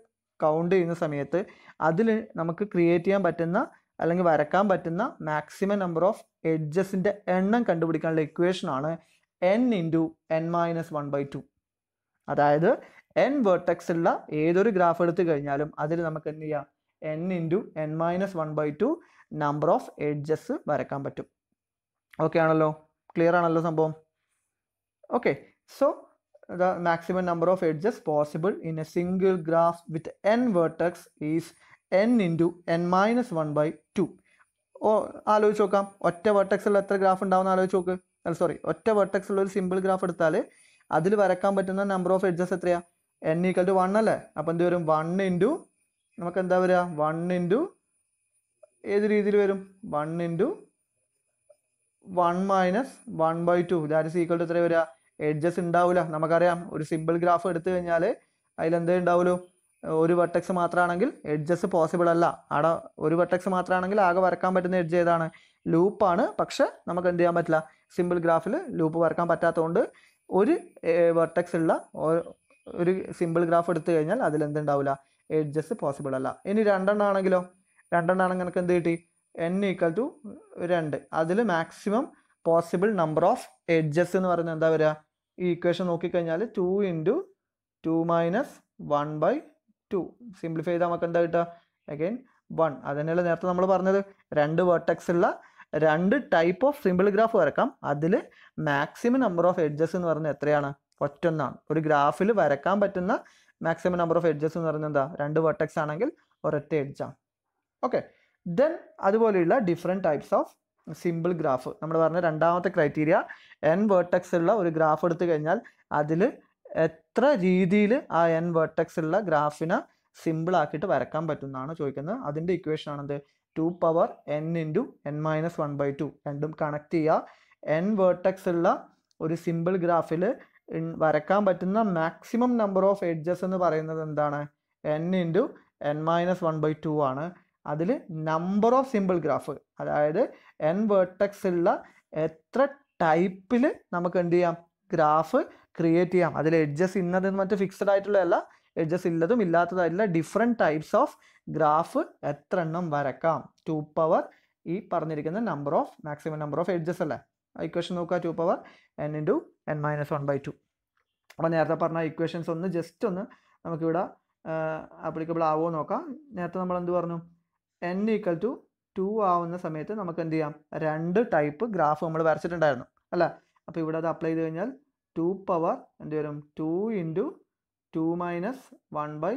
A: കൗണ്ട് ചെയ്യുന്ന സമയത്ത് അതിൽ നമുക്ക് ക്രിയേറ്റ് ചെയ്യാൻ പറ്റുന്ന അല്ലെങ്കിൽ വരക്കാൻ പറ്റുന്ന മാക്സിമം നമ്പർ ഓഫ് എഡ്ജസിൻ്റെ എണ്ണം കണ്ടുപിടിക്കാനുള്ള ഇക്വേഷനാണ് n into n minus one by two അതായത് എൻ വെർട്ടക്സ് ഉള്ള ഏതൊരു ഗ്രാഫ് എടുത്തു കഴിഞ്ഞാലും അതിൽ നമുക്ക് എന്ത് ചെയ്യാം n into n minus one by two number of edges വരക്കാൻ പറ്റും ഓക്കെ ആണല്ലോ ക്ലിയർ ആണല്ലോ സംഭവം okay so the maximum number of edges possible in a single graph with n vertex is n into n minus 1 by 2 ഓ ആലോചിച്ച് നോക്കാം ഒറ്റ ഉള്ള എത്ര ഗ്രാഫ് എന്ന് ആലോചിച്ച് നോക്ക് അല്ല സോറി ഒറ്റ വെർട്ടക്സുള്ള ഒരു സിമ്പിൾ ഗ്രാഫ് എടുത്താൽ അതിൽ വരക്കാൻ പറ്റുന്ന നമ്പർ ഓഫ് എഡ്ജസ് എത്രയാ എൻ ഈക്വൽ ടു വൺ അല്ലേ അപ്പോൾ എന്ത് വരും വൺ ഇൻറ്റു നമുക്ക് എന്താ വരിക വൺ ഇൻറ്റു ഏത് രീതിയിൽ വരും one into one minus one by two that is equal to എത്ര വരിക എഡ്ജസ് ഉണ്ടാവില്ല നമുക്കറിയാം ഒരു സിമ്പിൾ ഗ്രാഫ് എടുത്തു കഴിഞ്ഞാൽ അതിലെന്തേ ഉണ്ടാവുള്ളൂ ഒരു വെട്ടക്സ് മാത്രമാണെങ്കിൽ എഡ്ജസ് പോസിബിൾ അല്ല അവിടെ ഒരു വെട്ടക്സ് മാത്രമാണെങ്കിൽ ആകെ വരക്കാൻ പറ്റുന്ന എഡ്ജ് ഏതാണ് ലൂപ്പാണ് പക്ഷെ നമുക്ക് എന്ത് ചെയ്യാൻ പറ്റില്ല സിമ്പിൾ ഗ്രാഫിൽ ലൂപ്പ് വരക്കാൻ പറ്റാത്തതുകൊണ്ട് ഒരു വെർട്ടക്സ് ഉള്ള ഒരു സിമ്പിൾ ഗ്രാഫ് എടുത്തു കഴിഞ്ഞാൽ അതിലെന്തുണ്ടാവില്ല എഡ്ജസ് പോസിബിൾ അല്ല ഇനി രണ്ടെണ്ണം ആണെങ്കിലോ രണ്ടെണ്ണം ആണെങ്കിൽ എനിക്ക് എന്ത് കിട്ടി എൻ ഈക്വൽ ടു രണ്ട് അതിൽ maximum possible number of edges എന്ന് പറയുന്നത് എന്താ വരിക ഈ ഇക്വേഷൻ നോക്കിക്കഴിഞ്ഞാൽ two into two minus one by two simplify ചെയ്താൽ നമുക്ക് എന്താ കിട്ടുക അഗെയിൻ വൺ തന്നെയല്ല നേരത്തെ നമ്മൾ പറഞ്ഞത് രണ്ട് വെർട്ടക്സ് ഉള്ള രണ്ട് ടൈപ്പ് ഓഫ് സിമ്പിൾ ഗ്രാഫ് വരക്കാം അതിൽ മാക്സിമം നമ്പർ ഓഫ് എഡ്ജസ് എന്ന് പറഞ്ഞാൽ എത്രയാണ് ഒറ്റൊന്നാണ് ഒരു ഗ്രാഫിൽ വരക്കാൻ പറ്റുന്ന മാക്സിമം നമ്പർ ഓഫ് എഡ്ജസ് എന്ന് പറഞ്ഞാൽ എന്താ രണ്ട് വെർട്ടക്സ് ആണെങ്കിൽ ഒരൊറ്റ എഡ്ജാണ് ഓക്കെ ദെൻ അതുപോലെയുള്ള different types of simple graph നമ്മൾ പറഞ്ഞ രണ്ടാമത്തെ ക്രൈറ്റീരിയ എൻ വേർട്ടക്സ് ഉള്ള ഒരു ഗ്രാഫ് എടുത്തു കഴിഞ്ഞാൽ അതിൽ എത്ര രീതിയിൽ ആ എൻ വേർട്ടക്സ് ഉള്ള ഗ്രാഫിനെ സിമ്പിൾ ആക്കിയിട്ട് വരക്കാൻ പറ്റുന്നതാണ് ചോദിക്കുന്നത് അതിൻ്റെ ഇക്വേഷൻ ആണെന്ത് two power n into n minus one by two രണ്ടും കണക്ട് ചെയ്യുക എൻ വേർട്ടക്സ് ഉള്ള ഒരു സിമ്പിൾ ഗ്രാഫിൽ വരക്കാൻ പറ്റുന്ന മാക്സിമം നമ്പർ ഓഫ് എഡ്ജസ് എന്ന് പറയുന്നത് എന്താണ് n into n minus one by two ആണ് അതിൽ നമ്പർ ഓഫ് സിമ്പിൾ ഗ്രാഫ് അതായത് എൻ വേർട്ടക്സ് ഉള്ള എത്ര ടൈപ്പിൽ നമുക്ക് എന്ത് ചെയ്യാം ഗ്രാഫ് ക്രിയേറ്റ് ചെയ്യാം അതിൽ എഡ്ജസ് ഇന്നതെന്ന് മറ്റേ ഫിക്സഡ് ആയിട്ടുള്ളതല്ല എഡ്ജസ് ഇല്ലതും ഇല്ലാത്തതായിട്ടുള്ള ഡിഫറെൻറ്റ് ടൈപ്സ് ഓഫ് ഗ്രാഫ് എത്ര എണ്ണം വരക്കാം ടു പവർ ഈ പറഞ്ഞിരിക്കുന്ന number of maximum number of edges അല്ലേ ഇക്വേഷൻ നോക്കുക two power n into n minus one by two അപ്പോൾ നേരത്തെ പറഞ്ഞ ഇക്വേഷൻസ് ഒന്ന് ജസ്റ്റ് ഒന്ന് നമുക്കിവിടെ ആപ്ലിക്കബിൾ ആവുമോ നോക്കാം നേരത്തെ നമ്മൾ എന്ത് പറഞ്ഞു എൻ ഈക്വൽ ടു ടു ആവുന്ന സമയത്ത് നമുക്ക് എന്ത് ചെയ്യാം രണ്ട് ടൈപ്പ് ഗ്രാഫ് നമ്മൾ വരച്ചിട്ടുണ്ടായിരുന്നു അല്ല അപ്പോൾ ഇവിടെ അത് അപ്ലൈ ചെയ്ത് കഴിഞ്ഞാൽ ടു പവർ എന്ത് വരും two into two minus one by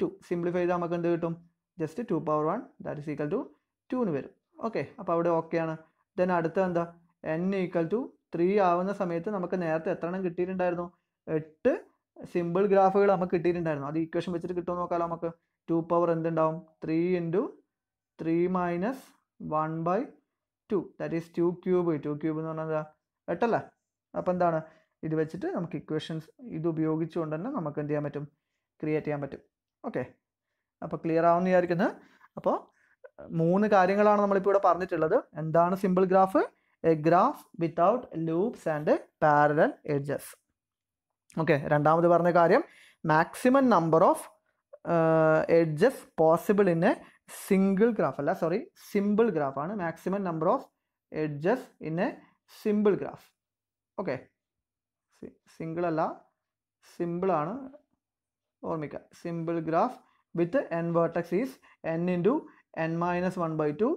A: two simplify ചെയ്താൽ നമുക്ക് എന്ത് കിട്ടും just two power one that is equal to ടൂന്ന് വരും ഓക്കെ അപ്പോൾ അവിടെ ഓക്കെയാണ് ദെൻ അടുത്ത എന്താ എൻ ഈക്വൽ ടു ത്രീ ആവുന്ന സമയത്ത് നമുക്ക് നേരത്തെ എത്ര എണ്ണം കിട്ടിയിട്ടുണ്ടായിരുന്നു എട്ട് സിമ്പിൾ ഗ്രാഫുകൾ നമുക്ക് കിട്ടിയിട്ടുണ്ടായിരുന്നു അത് ഈക്വേഷൻ വെച്ചിട്ട് കിട്ടുമെന്ന് നോക്കാമല്ലോ നമുക്ക് ടു പവർ എന്തുണ്ടാവും three into three minus one by two that is two cube two cube എന്ന് പറഞ്ഞാൽ എന്താ എട്ടല്ലേ അപ്പോൾ എന്താണ് ഇത് വെച്ചിട്ട് നമുക്ക് ഇക്വേഷൻസ് ഇത് ഉപയോഗിച്ചുകൊണ്ട് തന്നെ നമുക്ക് എന്ത് ചെയ്യാൻ പറ്റും ക്രിയേറ്റ് ചെയ്യാൻ പറ്റും ഓക്കെ അപ്പോൾ ക്ലിയർ ആവുമെന്ന് വിചാരിക്കുന്നത് അപ്പോൾ മൂന്ന് കാര്യങ്ങളാണ് നമ്മളിപ്പോൾ ഇവിടെ പറഞ്ഞിട്ടുള്ളത് എന്താണ് simple graph a graph without loops and parallel edges okay രണ്ടാമത് പറഞ്ഞ കാര്യം maximum number of edges possible in a single graph അല്ല സോറി സിമ്പിൾ ഗ്രാഫ് ആണ് maximum number of edges in a simple graph okay single അല്ല സിമ്പിൾ ആണ് ഓർമ്മിക്കുക simple graph with N vertex is n two n minus one by two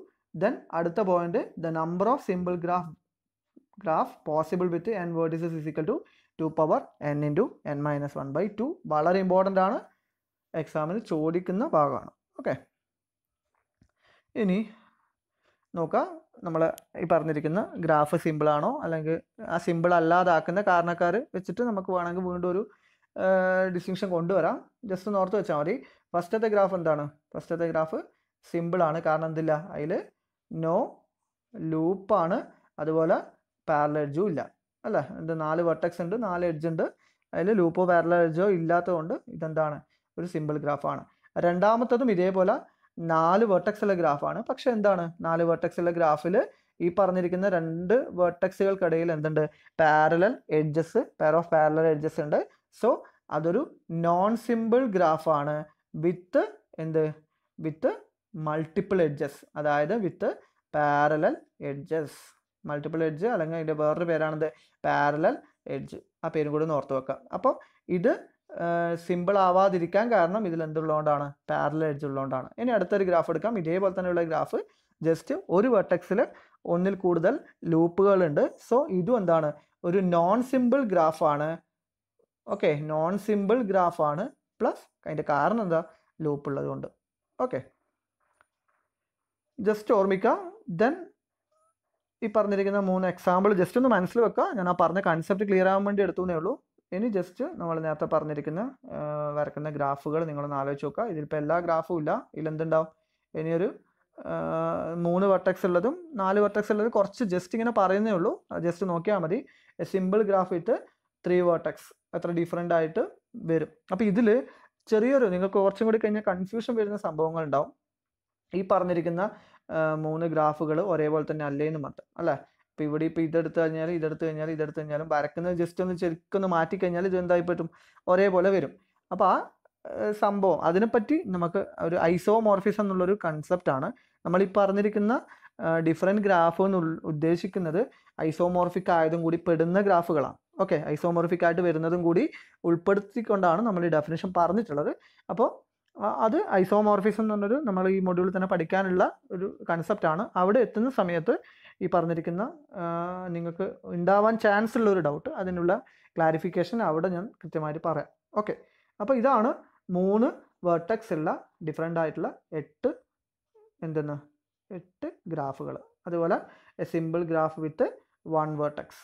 A: then അടുത്ത point the number of simple graph graph possible with N vertices is equal to two power n two n minus one by two വളരെ ഇമ്പോർട്ടൻ്റ് ആണ് എക്സാമിന് ചോദിക്കുന്ന ഭാഗമാണ് ഓക്കെ ഇനി നോക്കുക നമ്മൾ ഈ പറഞ്ഞിരിക്കുന്ന ഗ്രാഫ് സിമ്പിളാണോ അല്ലെങ്കിൽ ആ സിമ്പിൾ അല്ലാതാക്കുന്ന കാരണക്കാർ വെച്ചിട്ട് നമുക്ക് വേണമെങ്കിൽ വീണ്ടും ഒരു ഡിസ്റ്റിങ്ഷൻ കൊണ്ടുവരാം ജസ്റ്റ് ഒന്ന് ഓർത്ത് വെച്ചാൽ മതി ഫസ്റ്റത്തെ ഗ്രാഫ് എന്താണ് ഫസ്റ്റത്തെ ഗ്രാഫ് സിമ്പിളാണ് കാരണം എന്തില്ല അതിൽ നോ ലൂപ്പാണ് അതുപോലെ എഡ്ജും ഇല്ല അല്ല ഇത് നാല് വെർട്ടക്സ് ഉണ്ട് നാല് എഡ്ജ് ഉണ്ട് അതിൽ ലൂപ്പോ എഡ്ജോ ഇല്ലാത്തതുകൊണ്ട് ഇതെന്താണ് ഒരു സിമ്പിൾ ഗ്രാഫാണ് രണ്ടാമത്തതും ഇതേപോലെ നാല് വേർട്ടക്സ് ഉള്ള ഗ്രാഫാണ് പക്ഷെ എന്താണ് നാല് വേർട്ടക്സ് ഉള്ള ഗ്രാഫിൽ ഈ പറഞ്ഞിരിക്കുന്ന രണ്ട് വേർട്ടക്സുകൾക്കിടയിൽ എന്തുണ്ട് parallel edges pair of parallel edges ഉണ്ട് സോ അതൊരു നോൺ സിമ്പിൾ ഗ്രാഫാണ് വിത്ത് എന്ത് വിത്ത് മൾട്ടിപ്പിൾ എഡ്ജസ് അതായത് with parallel edges multiple edge അല്ലെങ്കിൽ അതിൻ്റെ വേറൊരു പേരാണത് പാരലൽ എഡ്ജ് ആ പേരും കൂടി ഓർത്ത് വെക്കാം അപ്പോൾ ഇത് സിമ്പിൾ ആവാതിരിക്കാൻ കാരണം ഇതിൽ എന്തുള്ളതുകൊണ്ടാണ് പാരലൽ എഡ്ജ് ഉള്ളതുകൊണ്ടാണ് ഇനി അടുത്തൊരു ഗ്രാഫ് എടുക്കാം ഇതേപോലെ തന്നെയുള്ള ഗ്രാഫ് ജസ്റ്റ് ഒരു വെർട്ടക്സിൽ ഒന്നിൽ കൂടുതൽ ലൂപ്പുകളുണ്ട് സോ ഇതും എന്താണ് ഒരു നോൺ സിമ്പിൾ ഗ്രാഫാണ് ഓക്കെ നോൺ സിമ്പിൾ ഗ്രാഫാണ് പ്ലസ് അതിൻ്റെ കാരണം എന്താ ലൂപ്പ് ഉള്ളത് കൊണ്ട് ഓക്കെ ജസ്റ്റ് ഓർമ്മിക്കുക ദെൻ ഈ പറഞ്ഞിരിക്കുന്ന മൂന്ന് എക്സാമ്പിൾ ജസ്റ്റ് ഒന്ന് മനസ്സിൽ വെക്കുക ഞാൻ ആ പറഞ്ഞ കൺസെപ്റ്റ് ക്ലിയർ ആവാൻ വേണ്ടി എന്നേ ഉള്ളൂ ഇനി ജസ്റ്റ് നമ്മൾ നേരത്തെ പറഞ്ഞിരിക്കുന്ന വരക്കുന്ന ഗ്രാഫുകൾ നിങ്ങളൊന്ന് ആലോചിച്ച് നോക്കുക ഇതിലിപ്പോൾ എല്ലാ ഗ്രാഫും ഇല്ല ഇതിലെന്തുണ്ടാവും ഇനിയൊരു മൂന്ന് വെർട്ടക്സ് ഉള്ളതും നാല് വെർട്ടക്സ് ഉള്ളതും കുറച്ച് ജസ്റ്റ് ഇങ്ങനെ പറയുന്നേ ഉള്ളൂ ജസ്റ്റ് നോക്കിയാൽ മതി സിമ്പിൾ ഗ്രാഫ് ഇട്ട് ത്രീ വെർട്ടക്സ് എത്ര ഡിഫറെൻ്റ് ആയിട്ട് വരും അപ്പോൾ ഇതിൽ ചെറിയൊരു നിങ്ങൾക്ക് കുറച്ചും കൂടി കഴിഞ്ഞാൽ കൺഫ്യൂഷൻ വരുന്ന സംഭവങ്ങൾ ഉണ്ടാവും ഈ പറഞ്ഞിരിക്കുന്ന മൂന്ന് ഗ്രാഫുകൾ ഒരേപോലെ തന്നെ അല്ലേ എന്ന് അല്ലേ ഇപ്പം ഇവിടെ ഇപ്പം ഇതെടുത്ത് കഴിഞ്ഞാൽ ഇതെടുത്ത് കഴിഞ്ഞാൽ ഇതെടുത്ത് കഴിഞ്ഞാലും വരക്കുന്ന ജസ്റ്റ് ഒന്ന് ശരിക്കൊന്ന് മാറ്റി കഴിഞ്ഞാൽ ഇത് എന്തായി പറ്റും ഒരേപോലെ വരും അപ്പോൾ ആ സംഭവം അതിനെപ്പറ്റി നമുക്ക് ഒരു ഐസോമോർഫിസം എന്നുള്ളൊരു കൺസെപ്റ്റാണ് നമ്മൾ ഈ പറഞ്ഞിരിക്കുന്ന ഡിഫറെൻറ്റ് ഗ്രാഫ് എന്ന് ഉദ്ദേശിക്കുന്നത് ഐസോമോർഫിക് ആയതും കൂടി പെടുന്ന ഗ്രാഫുകളാണ് ഓക്കെ ഐസോമോർഫിക് ആയിട്ട് വരുന്നതും കൂടി ഉൾപ്പെടുത്തിക്കൊണ്ടാണ് നമ്മൾ ഈ ഡെഫിനേഷൻ പറഞ്ഞിട്ടുള്ളത് അപ്പോൾ അത് ഐസോമോർഫിസം എന്ന് പറഞ്ഞൊരു നമ്മൾ ഈ മൊഡ്യൂളിൽ തന്നെ പഠിക്കാനുള്ള ഒരു കൺസെപ്റ്റാണ് അവിടെ എത്തുന്ന സമയത്ത് ഈ പറഞ്ഞിരിക്കുന്ന നിങ്ങൾക്ക് ഉണ്ടാവാൻ ചാൻസ് ഉള്ള ഒരു ഡൗട്ട് അതിനുള്ള ക്ലാരിഫിക്കേഷൻ അവിടെ ഞാൻ കൃത്യമായിട്ട് പറയാം ഓക്കെ അപ്പോൾ ഇതാണ് മൂന്ന് വേർട്ടക്സ് ഉള്ള ഡിഫറെൻ്റ് ആയിട്ടുള്ള എട്ട് എന്തെന്ന് എട്ട് ഗ്രാഫുകൾ അതുപോലെ a simple graph with one vertex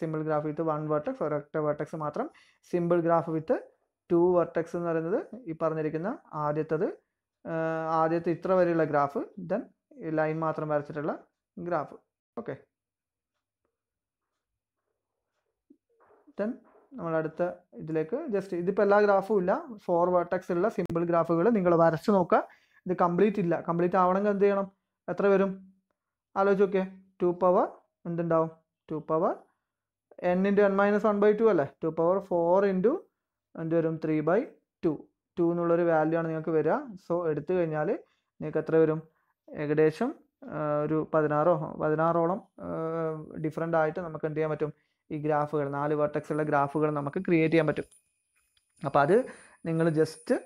A: simple graph with one vertex ഒരൊറ്റ വേർട്ടക്സ് മാത്രം simple graph with two vertex എന്ന് പറയുന്നത് ഈ പറഞ്ഞിരിക്കുന്ന ആദ്യത്തത് ആദ്യത്തെ ഇത്ര വരെയുള്ള ഗ്രാഫ് ദെൻ ലൈൻ മാത്രം വരച്ചിട്ടുള്ള ഗ്രാഫ് ഓക്കെ ദെൻ നമ്മൾ അടുത്ത ഇതിലേക്ക് ജസ്റ്റ് ഇതിപ്പോൾ എല്ലാ ഗ്രാഫും ഇല്ല ഫോർ വെർട്ടെക്സ് ഉള്ള സിമ്പിൾ ഗ്രാഫുകൾ നിങ്ങൾ വരച്ച് നോക്കുക ഇത് കംപ്ലീറ്റ് ഇല്ല കംപ്ലീറ്റ് ആവണമെങ്കിൽ എന്ത് ചെയ്യണം എത്ര വരും ആലോചിച്ച് നോക്കിയേ ടു പവർ എന്തുണ്ടാവും two power n into n minus one by two അല്ലേ ടു പവർ ഫോർ ഇൻറ്റു എന്ത് വരും ത്രീ ബൈ ടു ടു എന്നുള്ളൊരു വാല്യൂ ആണ് നിങ്ങൾക്ക് വരിക സോ എടുത്തു കഴിഞ്ഞാൽ നിങ്ങൾക്ക് എത്ര വരും ഏകദേശം ഒരു പതിനാറോ പതിനാറോളം ഡിഫറെൻ്റ് ആയിട്ട് നമുക്ക് എന്ത് ചെയ്യാൻ പറ്റും ഈ ഗ്രാഫുകൾ നാല് വെർട്ടക്സ് ഉള്ള ഗ്രാഫുകൾ നമുക്ക് ക്രിയേറ്റ് ചെയ്യാൻ പറ്റും അപ്പോൾ അത് നിങ്ങൾ ജസ്റ്റ്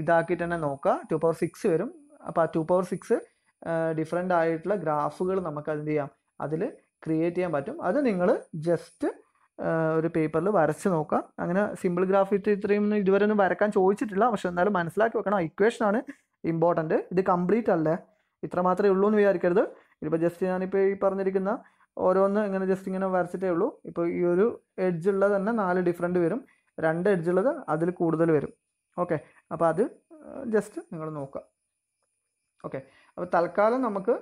A: ഇതാക്കിയിട്ട് തന്നെ നോക്കുക ടു പവർ സിക്സ് വരും അപ്പോൾ ആ ടു പവർ സിക്സ് ഡിഫറെൻ്റ് ആയിട്ടുള്ള ഗ്രാഫുകൾ നമുക്ക് എന്ത് ചെയ്യാം അതിൽ ക്രിയേറ്റ് ചെയ്യാൻ പറ്റും അത് നിങ്ങൾ ജസ്റ്റ് ഒരു പേപ്പറിൽ വരച്ച് നോക്കാം അങ്ങനെ സിമ്പിൾ ഗ്രാഫിറ്റ് ഇത്രയും ഇതുവരെ ഒന്നും വരക്കാൻ ചോദിച്ചിട്ടില്ല പക്ഷെ എന്നാലും മനസ്സിലാക്കി വെക്കണം ഇക്വേഷനാണ് ഇമ്പോർട്ടൻ്റ് ഇത് കംപ്ലീറ്റ് അല്ലേ ഇത്ര മാത്രമേ ഉള്ളൂ എന്ന് വിചാരിക്കരുത് ഇതിപ്പോൾ ജസ്റ്റ് ഞാനിപ്പോൾ ഈ പറഞ്ഞിരിക്കുന്ന ഓരോന്ന് ഇങ്ങനെ ജസ്റ്റ് ഇങ്ങനെ വരച്ചിട്ടേ ഉള്ളൂ ഇപ്പോൾ ഈ ഒരു എഡ്ജ് ഉള്ളത് തന്നെ നാല് ഡിഫറെൻറ്റ് വരും രണ്ട് എഡ്ജ് ഉള്ളത് അതിൽ കൂടുതൽ വരും ഓക്കെ അപ്പോൾ അത് ജസ്റ്റ് നിങ്ങൾ നോക്കുക ഓക്കെ അപ്പോൾ തൽക്കാലം നമുക്ക്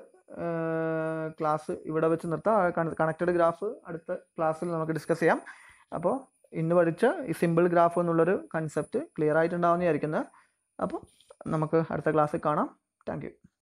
A: ക്ലാസ് ഇവിടെ വെച്ച് നിർത്താം കണക്റ്റഡ് ഗ്രാഫ് അടുത്ത ക്ലാസ്സിൽ നമുക്ക് ഡിസ്കസ് ചെയ്യാം അപ്പോൾ ഇന്ന് പഠിച്ച ഈ സിമ്പിൾ ഗ്രാഫ് എന്നുള്ളൊരു കൺസെപ്റ്റ് ക്ലിയർ ആയിട്ടുണ്ടാവുന്നതായിരിക്കുന്നത് അപ്പോൾ നമുക്ക് അടുത്ത ക്ലാസ്സിൽ കാണാം താങ്ക്